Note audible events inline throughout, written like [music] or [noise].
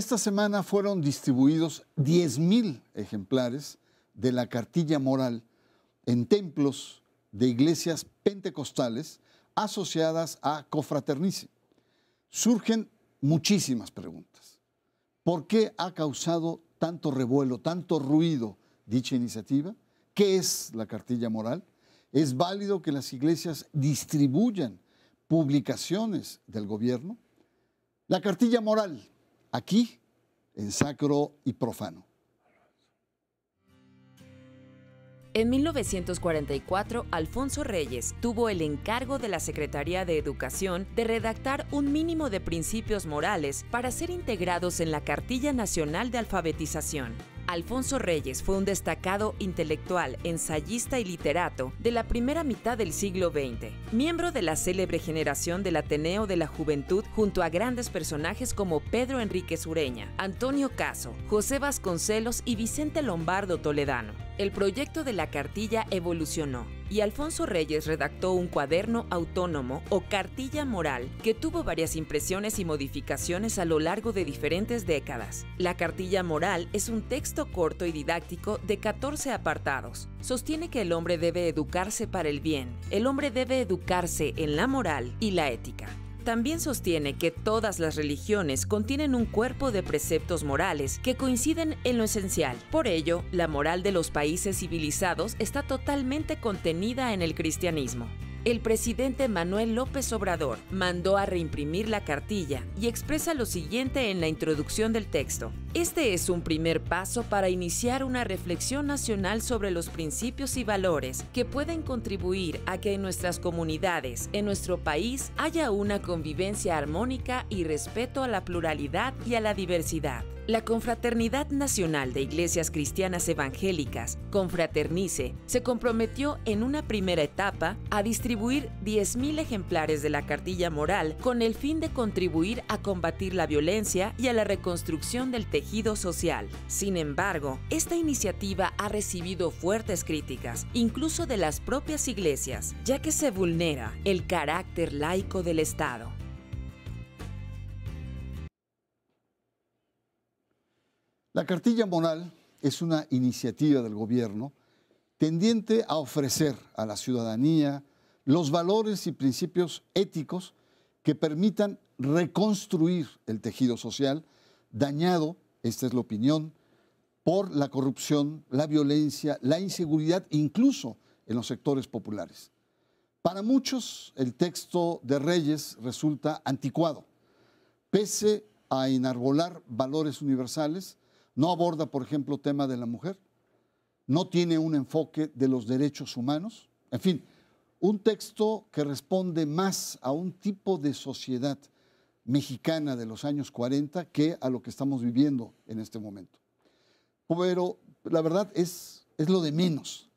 Esta semana fueron distribuidos 10.000 ejemplares de la cartilla moral en templos de iglesias pentecostales asociadas a Cofraternice. Surgen muchísimas preguntas. ¿Por qué ha causado tanto revuelo, tanto ruido dicha iniciativa? ¿Qué es la cartilla moral? ¿Es válido que las iglesias distribuyan publicaciones del gobierno? La cartilla moral aquí en sacro y profano. En 1944, Alfonso Reyes tuvo el encargo de la Secretaría de Educación de redactar un mínimo de principios morales para ser integrados en la Cartilla Nacional de Alfabetización. Alfonso Reyes fue un destacado intelectual, ensayista y literato de la primera mitad del siglo XX, miembro de la célebre generación del Ateneo de la Juventud junto a grandes personajes como Pedro Enrique Sureña, Antonio Caso, José Vasconcelos y Vicente Lombardo Toledano. El proyecto de la cartilla evolucionó y Alfonso Reyes redactó un cuaderno autónomo o cartilla moral que tuvo varias impresiones y modificaciones a lo largo de diferentes décadas. La cartilla moral es un texto corto y didáctico de 14 apartados. Sostiene que el hombre debe educarse para el bien, el hombre debe educarse en la moral y la ética. También sostiene que todas las religiones contienen un cuerpo de preceptos morales que coinciden en lo esencial. Por ello, la moral de los países civilizados está totalmente contenida en el cristianismo. El presidente Manuel López Obrador mandó a reimprimir la cartilla y expresa lo siguiente en la introducción del texto. Este es un primer paso para iniciar una reflexión nacional sobre los principios y valores que pueden contribuir a que en nuestras comunidades, en nuestro país, haya una convivencia armónica y respeto a la pluralidad y a la diversidad. La Confraternidad Nacional de Iglesias Cristianas Evangélicas, Confraternice, se comprometió en una primera etapa a distribuir 10.000 ejemplares de la cartilla moral con el fin de contribuir a combatir la violencia y a la reconstrucción del tejido social. Sin embargo, esta iniciativa ha recibido fuertes críticas, incluso de las propias iglesias, ya que se vulnera el carácter laico del Estado. La cartilla moral es una iniciativa del gobierno tendiente a ofrecer a la ciudadanía los valores y principios éticos que permitan reconstruir el tejido social dañado, esta es la opinión, por la corrupción, la violencia, la inseguridad, incluso en los sectores populares. Para muchos, el texto de Reyes resulta anticuado. Pese a enarbolar valores universales, no aborda, por ejemplo, tema de la mujer. No tiene un enfoque de los derechos humanos. En fin, un texto que responde más a un tipo de sociedad mexicana de los años 40 que a lo que estamos viviendo en este momento. Pero la verdad es, es lo de menos.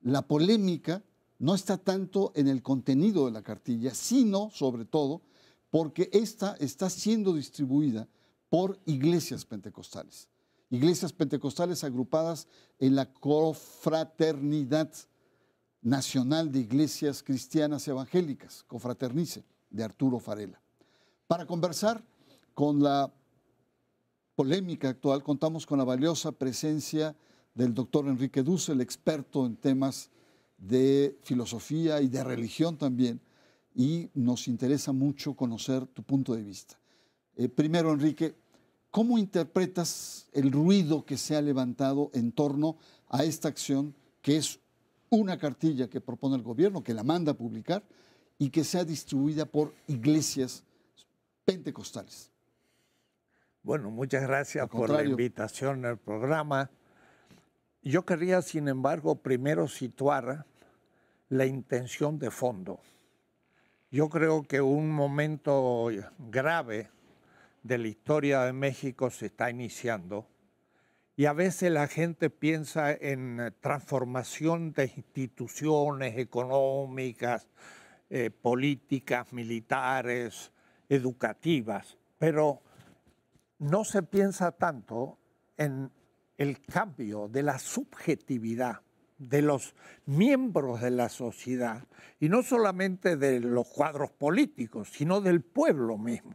La polémica no está tanto en el contenido de la cartilla, sino sobre todo porque esta está siendo distribuida por iglesias pentecostales iglesias pentecostales agrupadas en la Cofraternidad Nacional de Iglesias Cristianas Evangélicas, Cofraternice, de Arturo Farela. Para conversar con la polémica actual, contamos con la valiosa presencia del doctor Enrique Duce, el experto en temas de filosofía y de religión también, y nos interesa mucho conocer tu punto de vista. Eh, primero, Enrique, ¿Cómo interpretas el ruido que se ha levantado en torno a esta acción, que es una cartilla que propone el gobierno, que la manda a publicar y que sea distribuida por iglesias pentecostales? Bueno, muchas gracias por la invitación al programa. Yo quería, sin embargo, primero situar la intención de fondo. Yo creo que un momento grave de la historia de México se está iniciando y a veces la gente piensa en eh, transformación de instituciones económicas, eh, políticas, militares, educativas, pero no se piensa tanto en el cambio de la subjetividad de los miembros de la sociedad, y no solamente de los cuadros políticos, sino del pueblo mismo.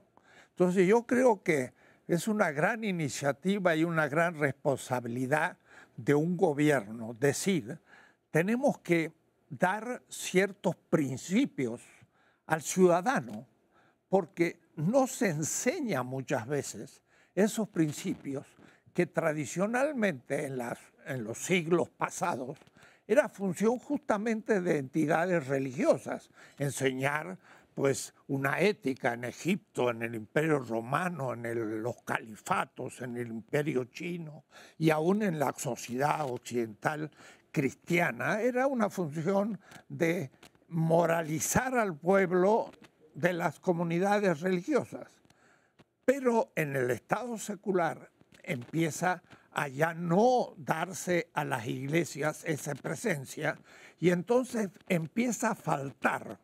Entonces yo creo que es una gran iniciativa y una gran responsabilidad de un gobierno decir, tenemos que dar ciertos principios al ciudadano, porque no se enseña muchas veces esos principios que tradicionalmente en, en los siglos pasados era función justamente de entidades religiosas, enseñar pues una ética en Egipto, en el imperio romano, en los califatos, en el imperio chino y aún en la sociedad occidental cristiana. Era una función de moralizar al pueblo de las comunidades religiosas. Pero en el Estado secular empieza a ya no darse a las iglesias esa presencia y entonces empieza a faltar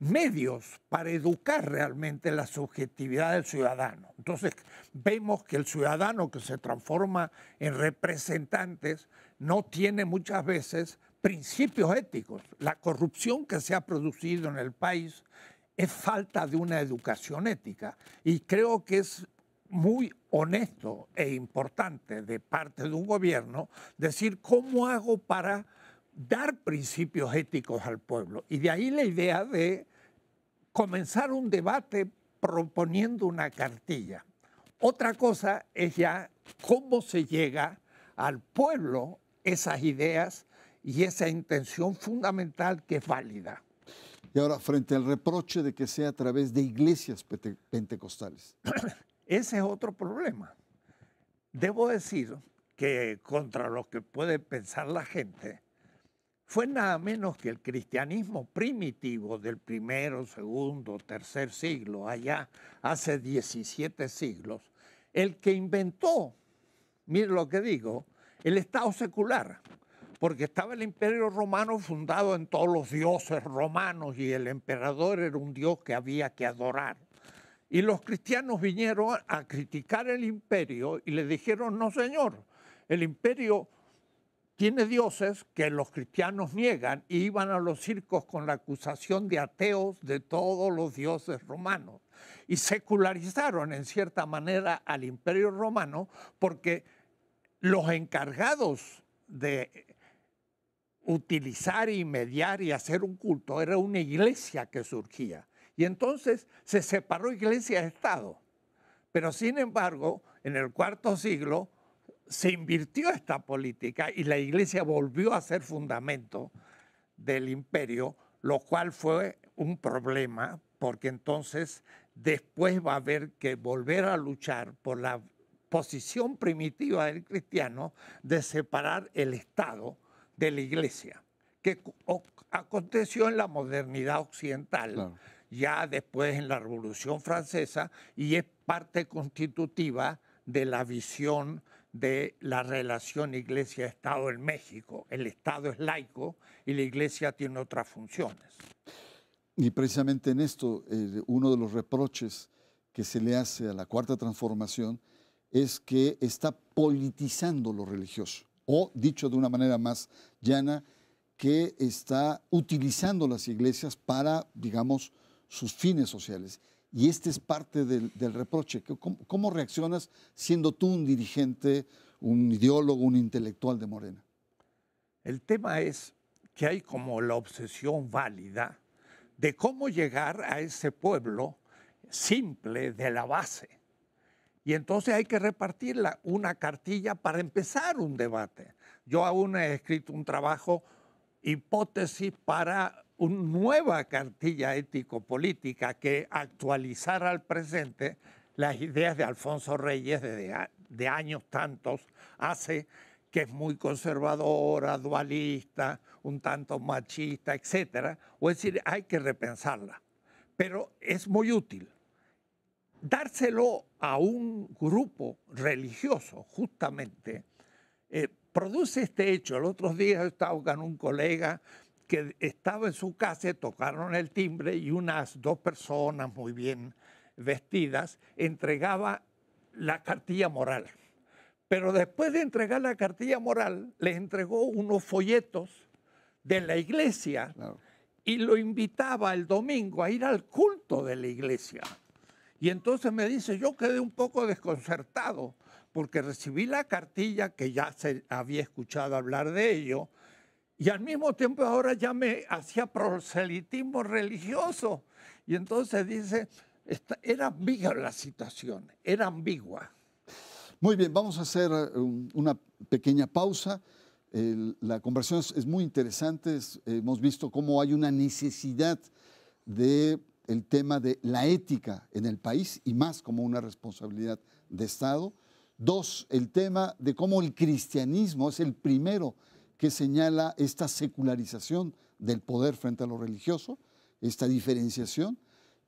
medios para educar realmente la subjetividad del ciudadano. Entonces vemos que el ciudadano que se transforma en representantes no tiene muchas veces principios éticos. La corrupción que se ha producido en el país es falta de una educación ética y creo que es muy honesto e importante de parte de un gobierno decir cómo hago para dar principios éticos al pueblo. Y de ahí la idea de comenzar un debate proponiendo una cartilla. Otra cosa es ya cómo se llega al pueblo esas ideas y esa intención fundamental que es válida. Y ahora, frente al reproche de que sea a través de iglesias pentecostales. [clears throat] Ese es otro problema. Debo decir que contra lo que puede pensar la gente, fue nada menos que el cristianismo primitivo del primero, segundo, tercer siglo, allá hace 17 siglos, el que inventó, mire lo que digo, el Estado secular, porque estaba el imperio romano fundado en todos los dioses romanos y el emperador era un dios que había que adorar. Y los cristianos vinieron a criticar el imperio y le dijeron, no señor, el imperio tiene dioses que los cristianos niegan y iban a los circos con la acusación de ateos de todos los dioses romanos. Y secularizaron en cierta manera al imperio romano porque los encargados de utilizar y mediar y hacer un culto era una iglesia que surgía. Y entonces se separó iglesia-estado. Pero sin embargo, en el cuarto siglo, se invirtió esta política y la iglesia volvió a ser fundamento del imperio, lo cual fue un problema porque entonces después va a haber que volver a luchar por la posición primitiva del cristiano de separar el Estado de la iglesia, que aconteció en la modernidad occidental, ya después en la Revolución Francesa, y es parte constitutiva de la visión de la relación iglesia-estado en México. El Estado es laico y la iglesia tiene otras funciones. Y precisamente en esto, eh, uno de los reproches que se le hace a la cuarta transformación es que está politizando lo religioso, o dicho de una manera más llana, que está utilizando las iglesias para, digamos, sus fines sociales. Y este es parte del, reproche. ¿Cómo, ¿Cómo, reaccionas siendo tú un dirigente, un ideólogo, un intelectual de Morena? El tema es que hay como la obsesión válida de cómo llegar a ese pueblo simple de la base. Y entonces hay que repartir una cartilla para empezar un debate. Yo aún he escrito un trabajo, hipótesis para una nueva cartilla ético-política que actualizara al presente las ideas de Alfonso Reyes de, años tantos hace, que es muy conservadora, dualista, un tanto machista, etc. O es decir, hay que repensarla, pero es muy útil. Dárselo a un grupo religioso, justamente, eh, produce este hecho. El otro día estaba con un colega que estaba en su casa, tocaron el timbre y unas dos personas muy bien vestidas entregaba la cartilla moral. Pero después de entregar la cartilla moral, les entregó unos folletos de la iglesia y lo invitaba el domingo a ir al culto de la iglesia. Y entonces me dice, yo quedé un poco desconcertado porque recibí la cartilla que ya se había escuchado hablar de ello, y al mismo tiempo ahora ya me hacía proselitismo religioso. Y entonces dice, era ambigua la situación, era ambigua. Muy bien, vamos a hacer eh, una pequeña pausa. la conversación es, muy interesante, hemos visto cómo hay una necesidad del el tema de la ética en el país y más como una responsabilidad de Estado. Dos, el tema de cómo el cristianismo es el primero que señala esta secularización del poder frente a lo religioso, esta diferenciación.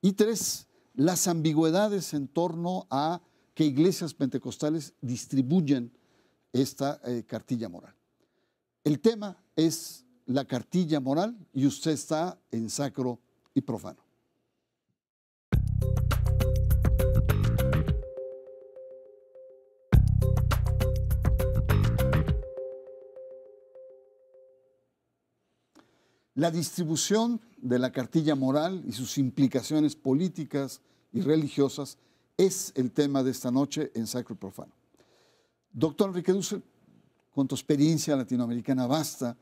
Y tres, las ambigüedades en torno a que iglesias pentecostales distribuyen esta eh, cartilla moral. El tema es la cartilla moral y usted está en sacro y profano. La distribución de la cartilla moral y sus implicaciones políticas y religiosas es el tema de esta noche en Sacro Profano. Doctor Enrique Dussel, con tu experiencia latinoamericana basta,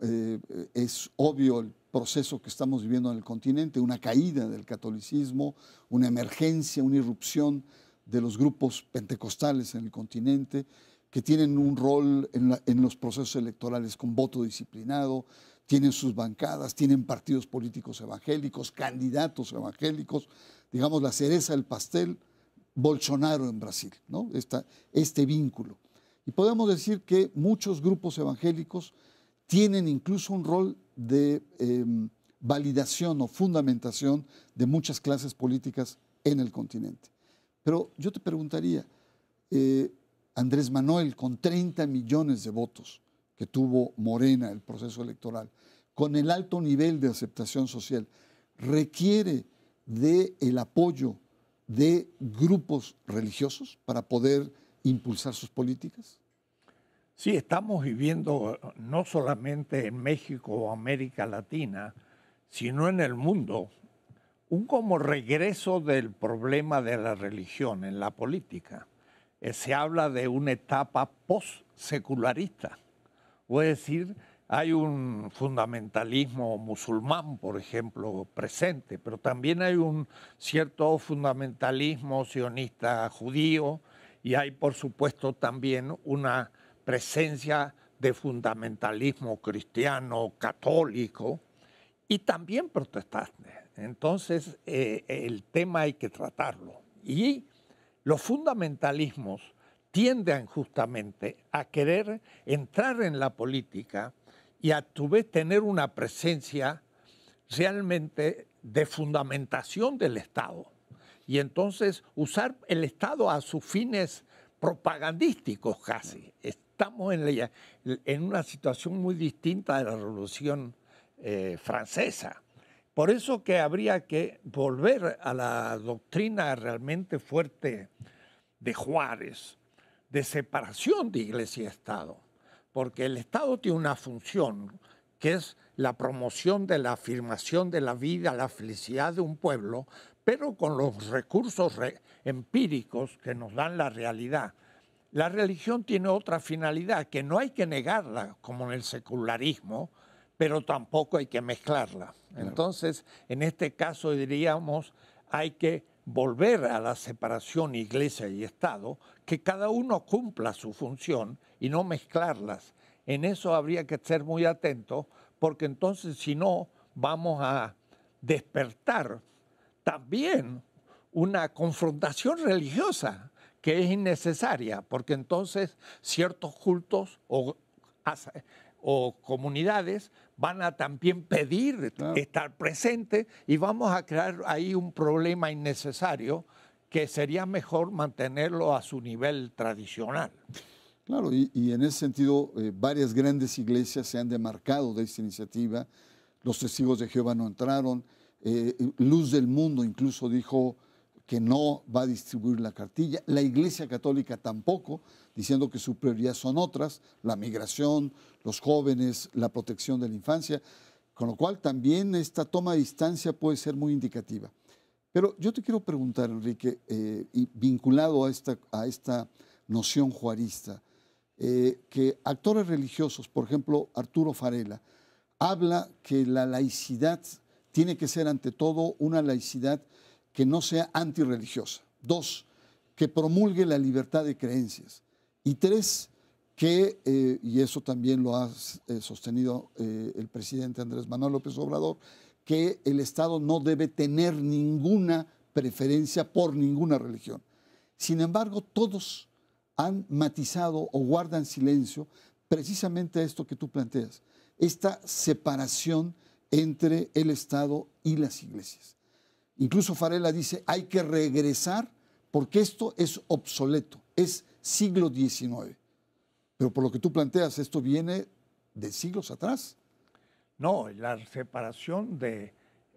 eh, es obvio el proceso que estamos viviendo en el continente, una caída del catolicismo, una emergencia, una irrupción de los grupos pentecostales en el continente, que tienen un rol en los procesos electorales con voto disciplinado, tienen sus bancadas, tienen partidos políticos evangélicos, candidatos evangélicos, digamos la cereza del pastel, Bolsonaro en Brasil, ¿no? este vínculo. Y podemos decir que muchos grupos evangélicos tienen incluso un rol de em, validación o fundamentación de muchas clases políticas en el continente. Pero yo te preguntaría, eh, Andrés Manuel, con 30 millones de votos, que tuvo Morena, el proceso electoral, con el alto nivel de aceptación social, requiere del el apoyo de grupos religiosos para poder impulsar sus políticas? Sí, estamos viviendo eh, no solamente en México o América Latina, sino en el mundo, un como regreso del problema de la religión en la política. Eh, se habla de una etapa post-secularista voy a decir, hay un fundamentalismo musulmán, por ejemplo, presente, pero también hay un cierto fundamentalismo sionista judío y hay, por supuesto, también una presencia de fundamentalismo cristiano, católico y también protestante. Entonces, eh, el tema hay que tratarlo. Y los fundamentalismos tienden justamente a querer entrar en la política y a tu vez tener una presencia realmente de fundamentación del Estado. Y entonces usar el Estado a sus fines propagandísticos casi. Estamos en, una situación muy distinta de la Revolución eh, Francesa. Por eso que habría que volver a la doctrina realmente fuerte de Juárez, de separación de iglesia y Estado, porque el Estado tiene una función que es la promoción de la afirmación de la vida, la felicidad de un pueblo, pero con los recursos empíricos que nos dan la realidad. La religión tiene otra finalidad que no hay que negarla, como en el secularismo, pero tampoco hay que mezclarla. Entonces, en este caso diríamos, hay que volver a la separación iglesia y Estado, que cada uno cumpla su función y no mezclarlas. En eso habría que ser muy atento, porque entonces si no, vamos a despertar también una confrontación religiosa que es innecesaria, porque entonces ciertos cultos o o comunidades van a también pedir estar presentes y vamos a crear ahí un problema innecesario que sería mejor mantenerlo a su nivel tradicional. Claro, y, en ese sentido eh, varias grandes iglesias se han demarcado de esta iniciativa, los testigos de Jehová no entraron, eh, Luz del Mundo incluso dijo que no va a distribuir la cartilla, la Iglesia Católica tampoco, diciendo que su prioridad son otras, la migración, los jóvenes, la protección de la infancia, con lo cual también esta toma de distancia puede ser muy indicativa. Pero yo te quiero preguntar, Enrique, eh, y vinculado a esta, a esta noción juarista, eh, que actores religiosos, por ejemplo, Arturo Farela, habla que la laicidad tiene que ser ante todo una laicidad que no sea antirreligiosa. Dos, que promulgue la libertad de creencias. Y tres, que, eh, y eso también lo ha eh, sostenido eh, el presidente Andrés Manuel López Obrador, que el Estado no debe tener ninguna preferencia por ninguna religión. Sin embargo, todos han matizado o guardan silencio precisamente esto que tú planteas, esta separación entre el Estado y las iglesias. Incluso Farela dice, hay que regresar porque esto es obsoleto, es siglo XIX. Pero por lo que tú planteas, esto viene de siglos atrás. No, la separación de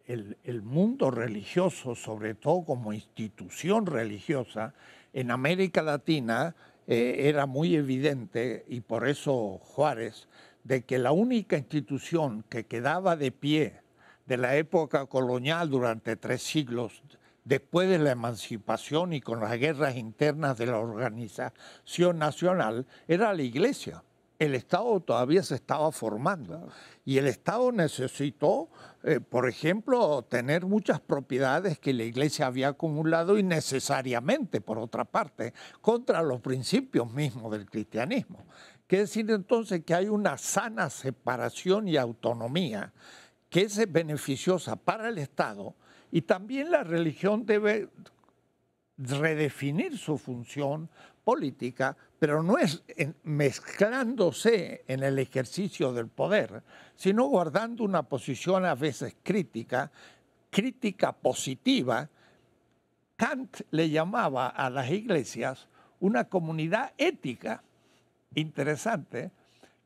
el, mundo religioso, sobre todo como institución religiosa, en América Latina eh, era muy evidente, y por eso Juárez, de que la única institución que quedaba de pie de la época colonial durante tres siglos después de la emancipación y con las guerras internas de la organización nacional, era la iglesia. El Estado todavía se estaba formando y el Estado necesitó, eh, por ejemplo, tener muchas propiedades que la iglesia había acumulado innecesariamente, por otra parte, contra los principios mismos del cristianismo. Quiere decir entonces que hay una sana separación y autonomía que es beneficiosa para el Estado y también la religión debe redefinir su función política, pero no es mezclándose en el ejercicio del poder, sino guardando una posición a veces crítica, crítica positiva. Kant le llamaba a las iglesias una comunidad ética interesante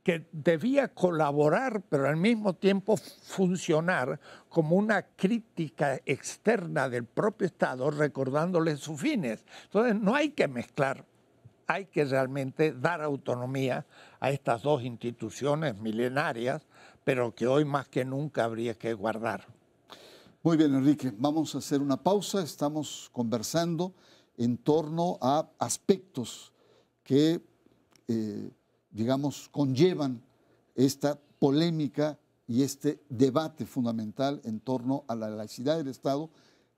que debía colaborar, pero al mismo tiempo funcionar como una crítica externa del propio Estado, recordándole sus fines. Entonces, no hay que mezclar, hay que realmente dar autonomía a estas dos instituciones milenarias, pero que hoy más que nunca habría que guardar. Muy bien, Enrique, vamos a hacer una pausa, estamos conversando en torno a aspectos que... Eh, digamos, conllevan esta polémica y este debate fundamental en torno a la laicidad del Estado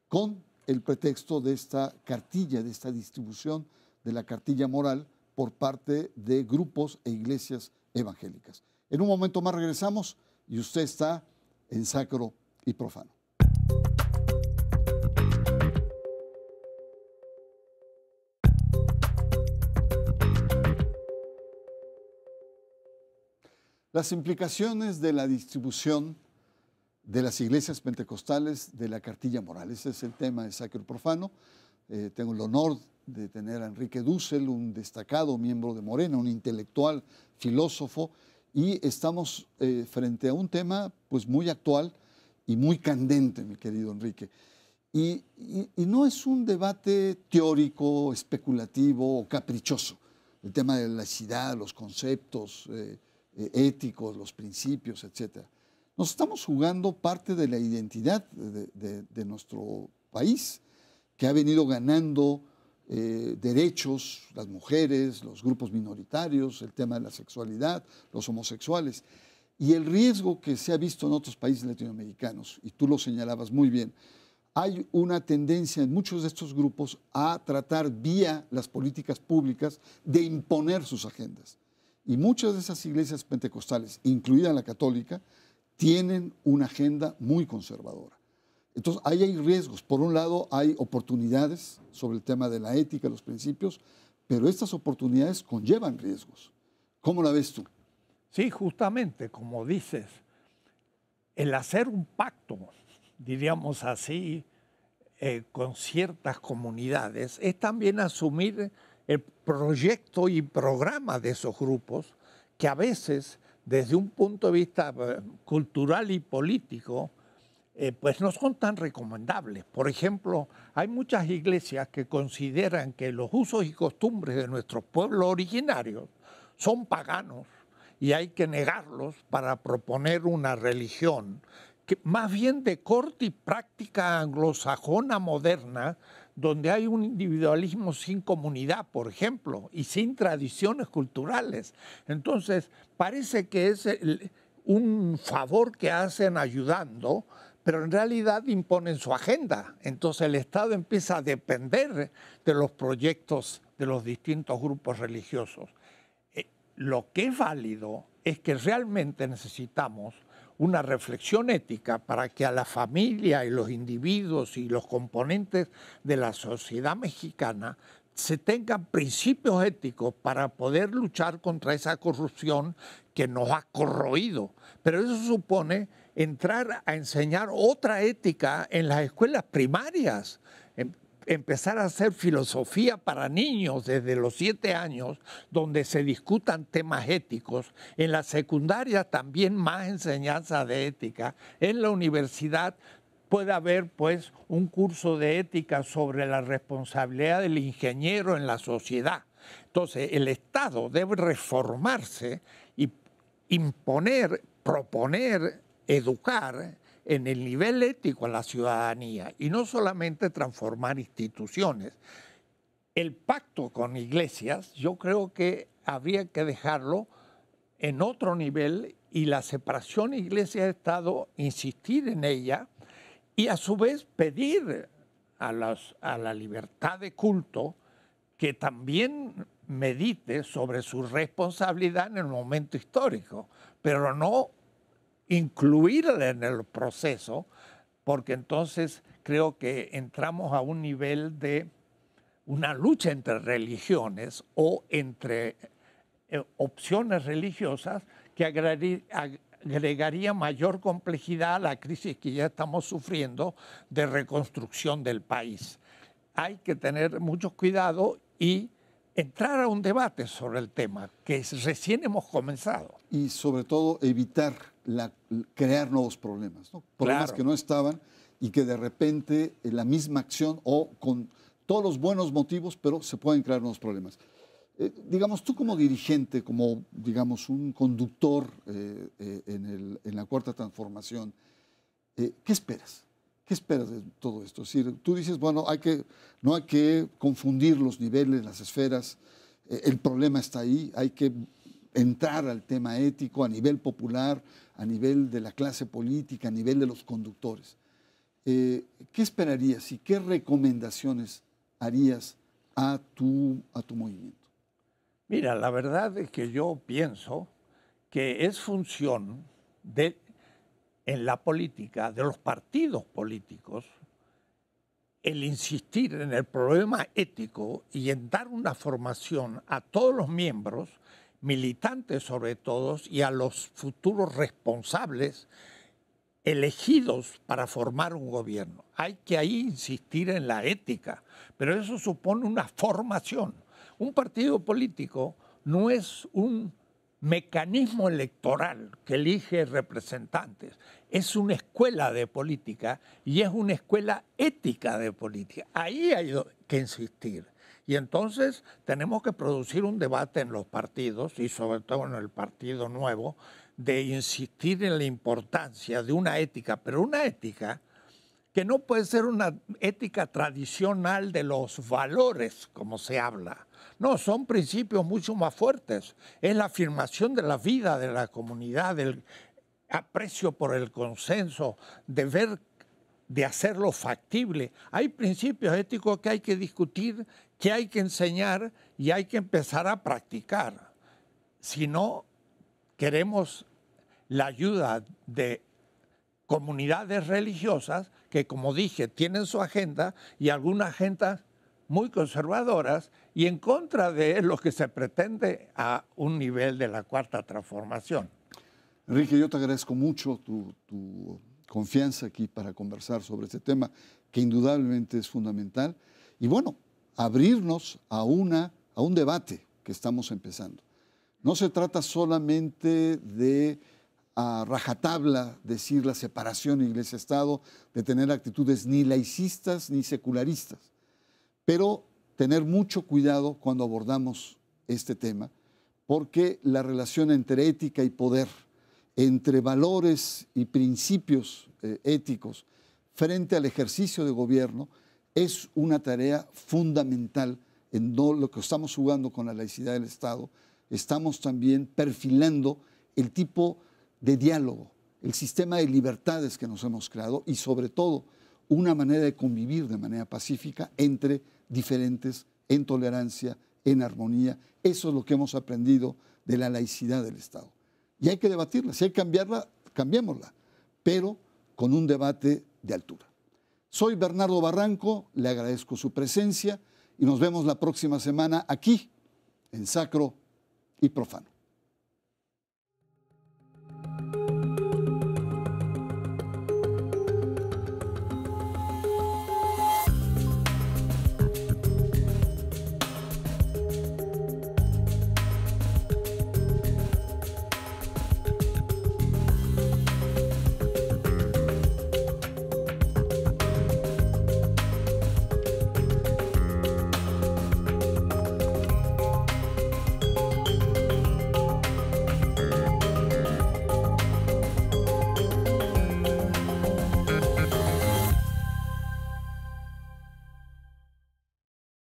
con el pretexto de esta cartilla, de esta distribución de la cartilla moral por parte de grupos e iglesias evangélicas. En un momento más regresamos y usted está en sacro y profano. Las implicaciones de la distribución de las iglesias pentecostales de la cartilla moral. Ese es el tema de Sacro Profano. Eh, tengo el honor de tener a Enrique Dussel, un destacado miembro de Morena, un intelectual, filósofo, y estamos eh, frente a un tema pues, muy actual y muy candente, mi querido Enrique. Y, no es un debate teórico, especulativo o caprichoso. El tema de la ciudad los conceptos, eh, eh, éticos, los principios, etc. Nos estamos jugando parte de la identidad de, nuestro país, que ha venido ganando eh, derechos, las mujeres, los grupos minoritarios, el tema de la sexualidad, los homosexuales. Y el riesgo que se ha visto en otros países latinoamericanos, y tú lo señalabas muy bien, hay una tendencia en muchos de estos grupos a tratar vía las políticas públicas de imponer sus agendas. Y muchas de esas iglesias pentecostales, incluida la católica, tienen una agenda muy conservadora. Entonces, ahí hay riesgos. Por un lado, hay oportunidades sobre el tema de la ética, los principios, pero estas oportunidades conllevan riesgos. ¿Cómo la ves tú? Sí, justamente, como dices, el hacer un pacto, diríamos así, eh, con ciertas comunidades, es también asumir el proyecto y programa de esos grupos, que a veces, desde un punto de vista eh, cultural y político, eh, pues no son tan recomendables. Por ejemplo, hay muchas iglesias que consideran que los usos y costumbres de nuestros pueblos originarios son paganos y hay que negarlos para proponer una religión que más bien de corte y práctica anglosajona moderna donde hay un individualismo sin comunidad, por ejemplo, y sin tradiciones culturales. Entonces, parece que es un favor que hacen ayudando, pero en realidad imponen su agenda. Entonces el Estado empieza a depender de los proyectos de los distintos grupos religiosos. Eh, lo que es válido es que realmente necesitamos una reflexión ética para que a la familia y los individuos y los componentes de la sociedad mexicana se tengan principios éticos para poder luchar contra esa corrupción que nos ha corroído. Pero eso supone entrar a enseñar otra ética en las escuelas primarias empezar a hacer filosofía para niños desde los siete años, donde se discutan temas éticos, en la secundaria también más enseñanza de ética, en la universidad puede haber pues un curso de ética sobre la responsabilidad del ingeniero en la sociedad. Entonces, el Estado debe reformarse y imponer, proponer, educar en el nivel ético a la ciudadanía y no solamente transformar instituciones. El pacto con iglesias yo creo que habría que dejarlo en otro nivel y la separación iglesia-estado, insistir en ella y a su vez pedir a, a la libertad de culto que también medite sobre su responsabilidad en el momento histórico, pero no incluirla en el proceso, porque entonces creo que entramos a un nivel de una lucha entre religiones o entre eh, opciones religiosas que agregaría mayor complejidad a la crisis que ya estamos sufriendo de reconstrucción del país. Hay que tener mucho cuidado y entrar a un debate sobre el tema, que recién hemos comenzado. Y sobre todo evitar la, crear nuevos problemas, problemas que no estaban y que de repente eh, la misma acción o con todos los buenos motivos, pero se pueden crear nuevos problemas. Eh, digamos, tú como dirigente, como digamos un conductor eh, en, el, en, la cuarta transformación, ¿qué esperas? ¿Qué esperas de todo esto? tú dices, bueno, no hay que confundir los niveles, las esferas, eh, el problema está ahí, hay que entrar al tema ético a nivel popular, a nivel de la clase política, a nivel de los conductores. Eh, ¿Qué esperarías y qué recomendaciones harías a tu, a tu movimiento? Mira, la verdad es que yo pienso que es función de en la política de los partidos políticos el insistir en el problema ético y en dar una formación a todos los miembros, militantes sobre todo, y a los futuros responsables elegidos para formar un gobierno. Hay que ahí insistir en la ética, pero eso supone una formación. Un partido político no es un mecanismo electoral que elige representantes es una escuela de política y es una escuela ética de política. Ahí hay que insistir. Y entonces tenemos que producir un debate en los partidos y sobre todo en el Partido Nuevo de insistir en la importancia de una ética, pero una ética que no puede ser una ética tradicional de los valores, como se habla, no, son principios mucho más fuertes. Es la afirmación de la vida de la comunidad, del aprecio por el consenso, de ver de hacerlo factible. Hay principios éticos que hay que discutir, que hay que enseñar y hay que empezar a practicar. Si no, queremos la ayuda de comunidades religiosas que, como dije, tienen su agenda y algunas agendas muy conservadoras y en contra de lo que se pretende a un nivel de la cuarta transformación. Enrique, yo te agradezco mucho tu, tu confianza aquí para conversar sobre este tema, que indudablemente es fundamental, y bueno, abrirnos a, una, a un debate que estamos empezando. No se trata solamente de a rajatabla decir la separación iglesia-estado, de tener actitudes ni laicistas ni secularistas, pero tener mucho cuidado cuando abordamos este tema, porque la relación entre ética y poder, entre valores y principios eh, éticos frente al ejercicio de gobierno, es una tarea fundamental en lo que estamos jugando con la laicidad del Estado. Estamos también perfilando el tipo de diálogo, el sistema de libertades que nos hemos creado y sobre todo una manera de convivir de manera pacífica entre diferentes, en tolerancia, en armonía. Eso es lo que hemos aprendido de la laicidad del Estado. Y hay que debatirla. Si hay que cambiarla, cambiémosla, pero con un debate de altura. Soy Bernardo Barranco, le agradezco su presencia y nos vemos la próxima semana aquí, en Sacro y Profano.